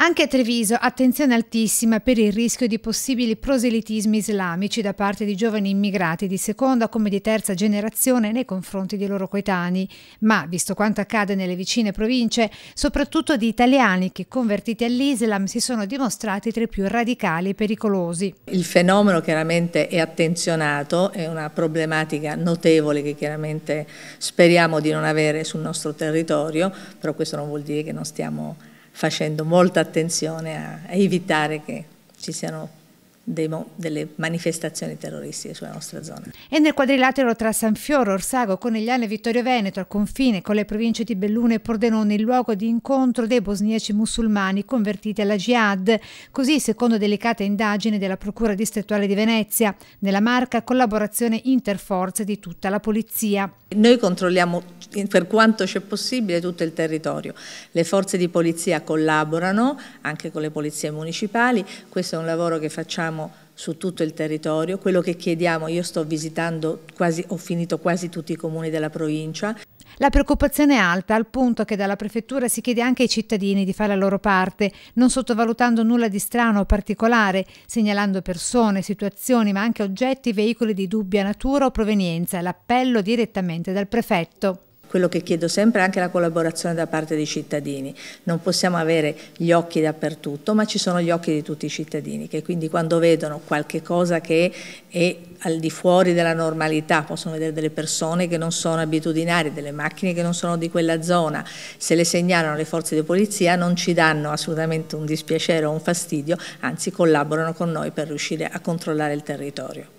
Anche a Treviso attenzione altissima per il rischio di possibili proselitismi islamici da parte di giovani immigrati di seconda come di terza generazione nei confronti dei loro coetanei, ma visto quanto accade nelle vicine province, soprattutto di italiani che convertiti all'Islam si sono dimostrati tra i più radicali e pericolosi. Il fenomeno chiaramente è attenzionato, è una problematica notevole che chiaramente speriamo di non avere sul nostro territorio, però questo non vuol dire che non stiamo facendo molta attenzione a, a evitare che ci siano delle manifestazioni terroristiche sulla nostra zona. E nel quadrilatero tra San Fioro, Orsago, Conegliano e Vittorio Veneto, al confine con le province di Belluno e Pordenone, il luogo di incontro dei bosniaci musulmani convertiti alla jihad. Così, secondo delicate indagini della Procura distrettuale di Venezia, nella marca collaborazione interforze di tutta la polizia. Noi controlliamo per quanto c'è possibile tutto il territorio. Le forze di polizia collaborano anche con le polizie municipali, questo è un lavoro che facciamo facciamo su tutto il territorio, quello che chiediamo, io sto visitando quasi, ho finito quasi tutti i comuni della provincia. La preoccupazione è alta al punto che dalla prefettura si chiede anche ai cittadini di fare la loro parte, non sottovalutando nulla di strano o particolare, segnalando persone, situazioni, ma anche oggetti, veicoli di dubbia natura o provenienza, l'appello direttamente dal prefetto quello che chiedo sempre è anche la collaborazione da parte dei cittadini. Non possiamo avere gli occhi dappertutto, ma ci sono gli occhi di tutti i cittadini, che quindi quando vedono qualche cosa che è al di fuori della normalità, possono vedere delle persone che non sono abitudinari, delle macchine che non sono di quella zona, se le segnalano le forze di polizia non ci danno assolutamente un dispiacere o un fastidio, anzi collaborano con noi per riuscire a controllare il territorio.